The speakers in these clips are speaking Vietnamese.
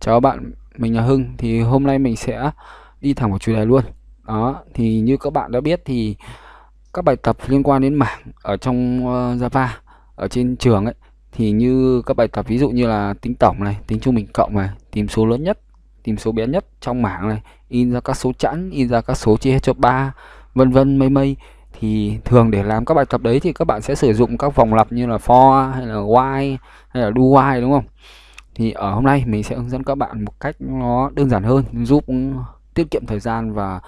Chào các bạn, mình là Hưng thì hôm nay mình sẽ đi thẳng vào chủ đề luôn. Đó, thì như các bạn đã biết thì các bài tập liên quan đến mảng ở trong ờ, Java ở trên trường ấy thì như các bài tập ví dụ như là tính tổng này, tính trung bình cộng này, tìm số lớn nhất, tìm số bé nhất trong mảng này, in ra các số chẵn, in ra các số chia cho 3, vân vân mây mây thì thường để làm các bài tập đấy thì các bạn sẽ sử dụng các vòng lặp như là for hay là while hay là do while đúng không? thì ở hôm nay mình sẽ hướng dẫn các bạn một cách nó đơn giản hơn giúp tiết kiệm thời gian và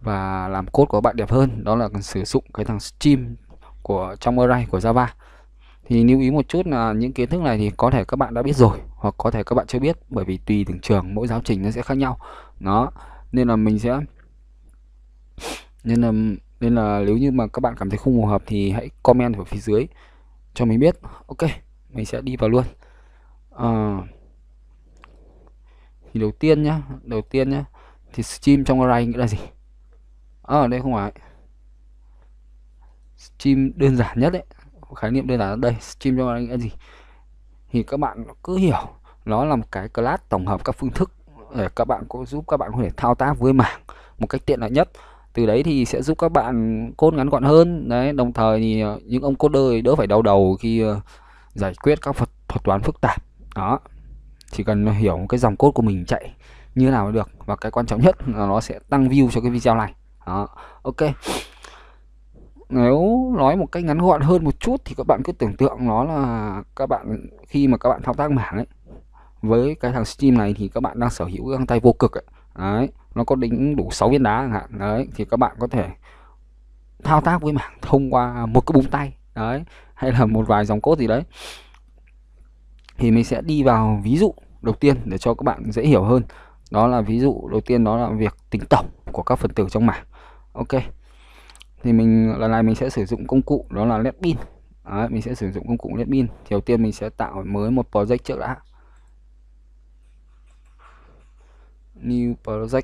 và làm cốt của các bạn đẹp hơn đó là sử dụng cái thằng stream của trong array của Java thì lưu ý một chút là những kiến thức này thì có thể các bạn đã biết rồi hoặc có thể các bạn chưa biết bởi vì tùy từng trường mỗi giáo trình nó sẽ khác nhau nó nên là mình sẽ nên là nên là nếu như mà các bạn cảm thấy không phù hợp thì hãy comment ở phía dưới cho mình biết ok mình sẽ đi vào luôn à, thì đầu tiên nhá đầu tiên nhá thì stream trong array nghĩa là gì ở ờ, à, đây không phải stream đơn giản nhất đấy khái niệm đơn giản đây stream trong array nghĩa là gì thì các bạn cứ hiểu nó là một cái class tổng hợp các phương thức để các bạn có giúp các bạn có thể thao tác với mạng một cách tiện lợi nhất từ đấy thì sẽ giúp các bạn cốt ngắn gọn hơn đấy đồng thời thì ờ, những ông coder đỡ phải đau đầu khi giải quyết các thuật, thuật toán phức tạp đó chỉ cần hiểu cái dòng cốt của mình chạy như nào được và cái quan trọng nhất là nó sẽ tăng view cho cái video này đó ok nếu nói một cách ngắn gọn hơn một chút thì các bạn cứ tưởng tượng nó là các bạn khi mà các bạn thao tác mảng ấy với cái thằng steam này thì các bạn đang sở hữu găng tay vô cực ấy. đấy nó có đính đủ 6 viên đá chẳng hạn đấy thì các bạn có thể thao tác với mảng thông qua một cái búng tay đấy hay là một vài dòng cốt gì đấy thì mình sẽ đi vào ví dụ đầu tiên để cho các bạn dễ hiểu hơn đó là ví dụ đầu tiên đó là việc tính tổng của các phần tử trong mảng ok thì mình lần này mình sẽ sử dụng công cụ đó là led pin Đấy, mình sẽ sử dụng công cụ led pin thì đầu tiên mình sẽ tạo mới một project trước đã new project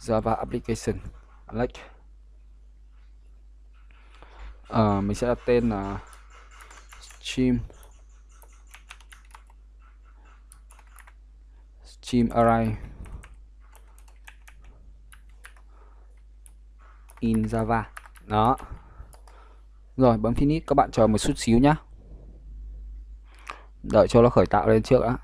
java application like à, mình sẽ đặt tên là stream chim array in Java đó rồi bấm finish các bạn chờ một chút xíu nhá đợi cho nó khởi tạo lên trước đã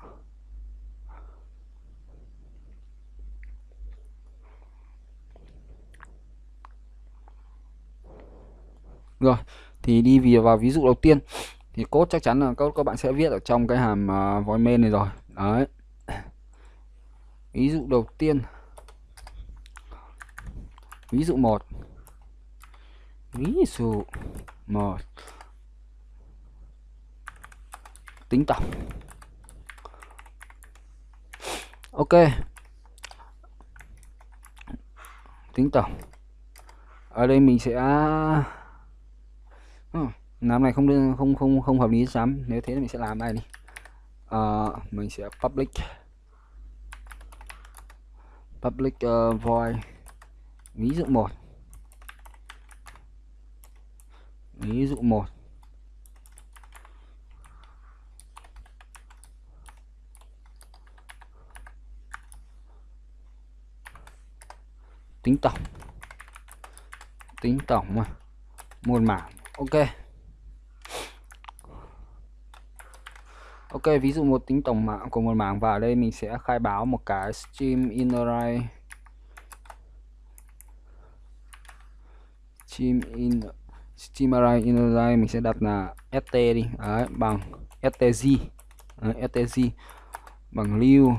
rồi thì đi vào ví dụ đầu tiên thì code chắc chắn là các các bạn sẽ viết ở trong cái hàm uh, ờ, void main này rồi đấy ví dụ đầu tiên ví dụ 1 ví dụ 1 tính tổng ok tính tổng ở đây mình sẽ ờ, làm này không không không không hợp lý lắm nếu thế thì mình sẽ làm này đi ờ, à, mình sẽ public public uh, ờ, void ví dụ một ví dụ một tính tổng tính tổng mà một mảng ok Ok, ví dụ một tính tổng mạng của một mảng và ở đây mình sẽ khai báo một cái stream innerlight stream in stream array innerlight mình sẽ đặt là st đi Đấy, bằng stg Đấy, stg bằng lưu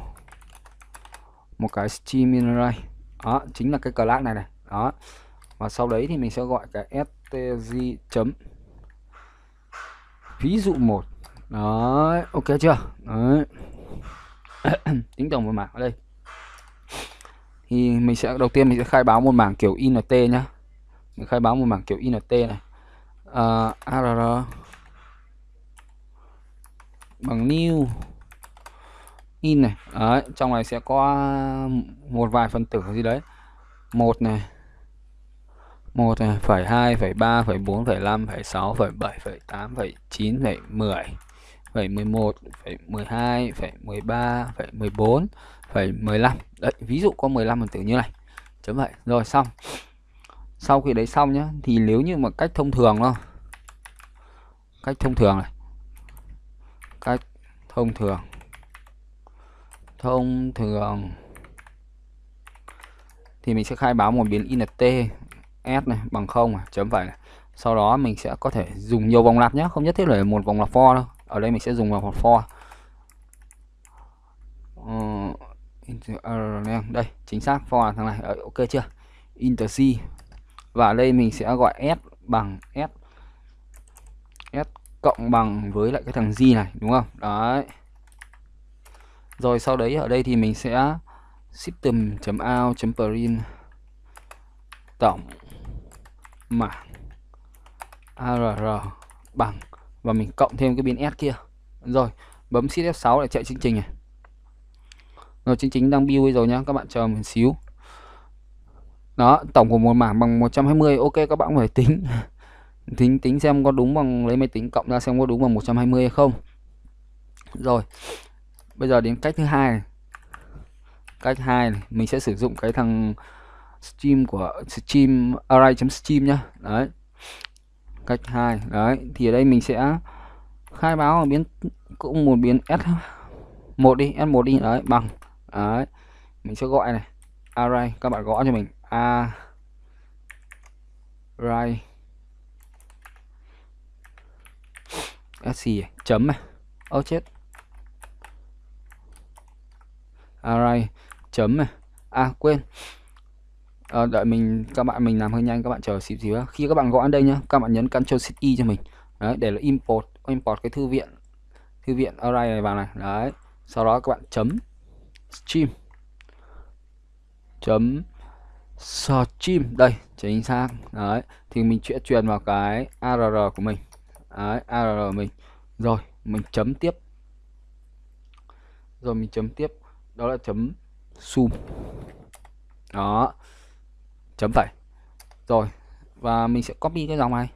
một cái stream innerlight đó chính là cái class này này đó và sau đấy thì mình sẽ gọi cái stg chấm ví dụ một Đấy, ok chưa? Đấy. Tính tổng một mảng ở đây. Thì mình sẽ đầu tiên mình sẽ khai báo một mảng kiểu INT nhá. Mình khai báo một mảng kiểu INT này. Uh, à, ARR bằng new in này. Đấy, trong này sẽ có một vài phần tử gì đấy. Một này, 1 này, phẩy 2, phẩy 3, phẩy 4, phẩy 5, phẩy 6, phẩy 7, phẩy 8, phẩy 9, phẩy 10 phẩy 11 phẩy 12 phẩy 13 phẩy 14 phẩy 15 đấy ví dụ có 15 phần tử như này chấm vậy rồi xong sau khi đấy xong nhá thì nếu như mà cách thông thường thôi cách thông thường này cách thông thường thông thường thì mình sẽ khai báo một biến int s này bằng không chấm vậy sau đó mình sẽ có thể dùng nhiều vòng lặp nhé không nhất thiết là một vòng lặp for đâu ở đây mình sẽ dùng vào một for uh, đây chính xác for thằng này ờ, ok chưa inter c và ở đây mình sẽ gọi s bằng s s cộng bằng với lại cái thằng g này đúng không đấy rồi sau đấy ở đây thì mình sẽ system out print tổng mảng arr bằng và mình cộng thêm cái biến S kia rồi bấm Shift F6 để chạy chương trình này rồi chương trình đang build rồi nhá các bạn chờ một xíu đó tổng của một mảng bằng 120 ok các bạn phải tính tính tính xem có đúng bằng lấy máy tính cộng ra xem có đúng bằng 120 hay không rồi bây giờ đến cách thứ hai này. cách hai này, mình sẽ sử dụng cái thằng stream của stream array.stream nhá đấy cách 2 đấy thì ở đây mình sẽ khai báo biến cũng một biến S1 đi S1 đi đấy bằng đấy mình sẽ gọi này array các bạn gõ cho mình array sc chấm này ơ chết array chấm này à quên à, đợi mình các bạn mình làm hơi nhanh các bạn chờ xíu xíu khi các bạn gõ đến đây nhá các bạn nhấn Ctrl Shift Y e cho mình đấy để là import import cái thư viện thư viện array này vào này đấy sau đó các bạn chấm stream chấm stream đây chính xác đấy thì mình chuyển truyền vào cái arr của mình đấy arr mình rồi mình chấm tiếp rồi mình chấm tiếp đó là chấm zoom đó chấm phẩy rồi và mình sẽ copy cái dòng này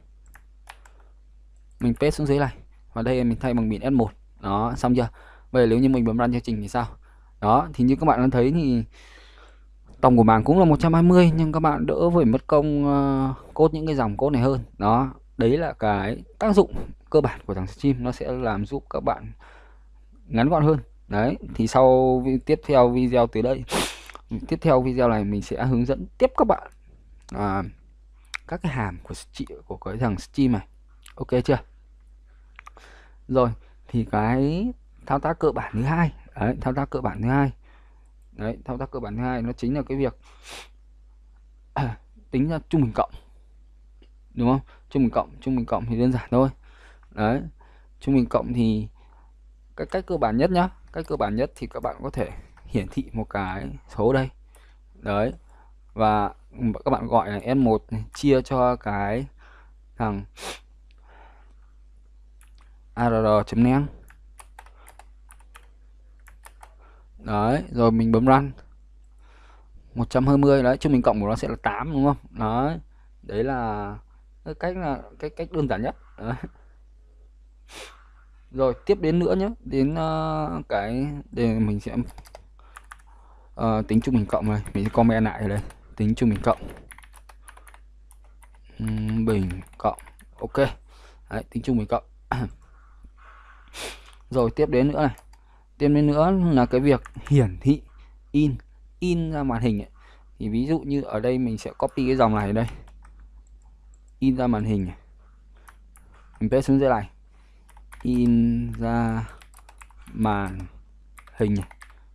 mình paste xuống dưới này và đây mình thay bằng miền S 1 đó xong chưa về nếu như mình bấm run chương trình thì sao đó thì như các bạn đã thấy thì tổng của bảng cũng là 120 nhưng các bạn đỡ phải mất công ờ, cốt những cái dòng cốt này hơn đó đấy là cái tác dụng cơ bản của thằng stream nó sẽ làm giúp các bạn ngắn gọn hơn đấy thì sau tiếp theo video từ đây tiếp theo video này mình sẽ hướng dẫn tiếp các bạn à, các cái hàm của chị của cái thằng stream này ok chưa rồi thì cái thao tác cơ bản thứ hai đấy thao tác cơ bản thứ hai đấy thao tác cơ bản thứ hai nó chính là cái việc tính ra trung bình cộng đúng không trung bình cộng trung bình cộng thì đơn giản thôi đấy trung bình cộng thì cái cách cơ bản nhất nhá cách cơ bản nhất thì các bạn có thể hiển thị một cái số đây đấy và các bạn gọi là S1 chia cho cái thằng arr.neng chấm đấy rồi mình bấm run 120 đấy trung mình cộng của nó sẽ là 8 đúng không đấy đấy là cái cách là cái cách đơn giản nhất đấy. rồi tiếp đến nữa nhé đến uh, cái để mình sẽ uh, tính trung bình cộng này mình sẽ comment lại đây tính trung bình cộng ừ, bình cộng ok Đấy, tính trung bình cộng rồi tiếp đến nữa này tiếp đến nữa là cái việc hiển thị in in ra màn hình ấy. thì ví dụ như ở đây mình sẽ copy cái dòng này đây in ra màn hình mình paste xuống dưới này in ra màn hình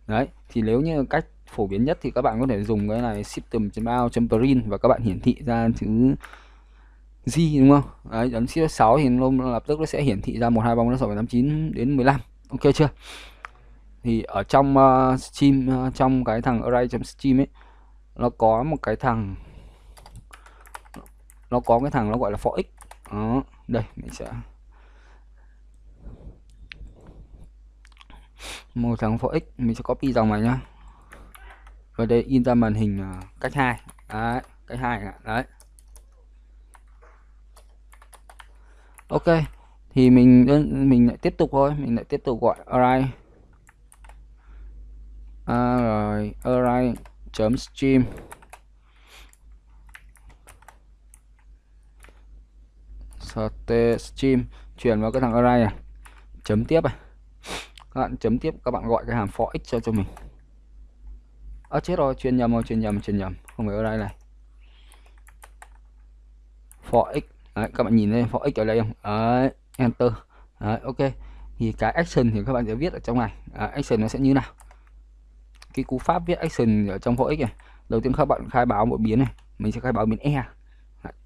đấy thì nếu như cách phổ biến nhất thì các bạn có thể dùng cái này system.out.print và các bạn hiển thị ra chữ G đúng không? Đấy, ấn shift 6 thì nó lập tức nó sẽ hiển thị ra 1234689 đến 15. Ok chưa? Thì ở trong uh, stream ờ, trong cái thằng array.stream ấy nó có một cái thằng nó có cái thằng nó gọi là for x. Đó, đây mình sẽ màu trắng for x mình sẽ copy dòng này nhá rồi đây in ra màn hình à, cách hai đấy cách hai đấy ok thì mình mình lại tiếp tục thôi mình lại tiếp tục gọi array à, rồi array chấm stream stream chuyển vào cái thằng array này chấm tiếp này các bạn chấm tiếp các bạn gọi cái hàm for x cho cho mình à, chết rồi chuyên nhầm rồi chuyên nhầm chuyên nhầm không phải ở đây này for x đấy, các bạn nhìn lên for x ở đây không đấy, enter đấy, ok thì cái action thì các bạn sẽ viết ở trong này à, action nó sẽ như nào cái cú pháp viết action ở trong for x này đầu tiên các bạn khai báo một biến này mình sẽ khai báo biến e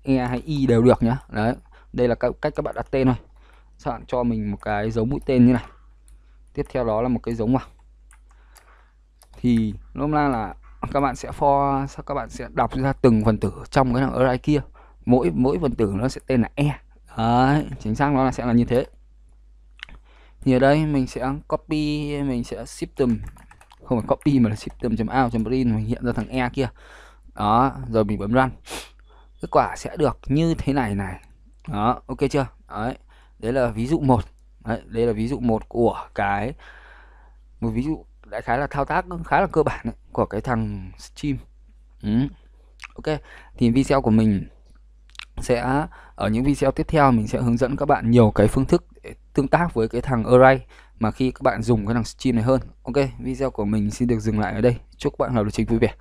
e hay y đều được nhá đấy đây là cách các bạn đặt tên thôi các bạn cho mình một cái dấu mũi tên như này tiếp theo đó là một cái giống vào thì nôm na là các bạn sẽ for các bạn sẽ đọc ra từng phần tử trong cái thằng array kia mỗi mỗi phần tử nó sẽ tên là e Đấy, chính xác nó là sẽ là như thế thì ở đây mình sẽ copy mình sẽ system không phải copy mà là system out print mình hiện ra thằng e kia đó rồi mình bấm run kết quả sẽ được như thế này này đó ok chưa đấy đấy là ví dụ một đấy, đấy là ví dụ một của cái một ví dụ đại khái là thao tác khá là cơ bản đấy, của cái thằng stream ừ. ok thì video của mình sẽ ở những video tiếp theo mình sẽ hướng dẫn các bạn nhiều cái phương thức tương tác với cái thằng array mà khi các bạn dùng cái thằng stream này hơn ok video của mình xin được dừng lại ở đây chúc các bạn là được trình vui vẻ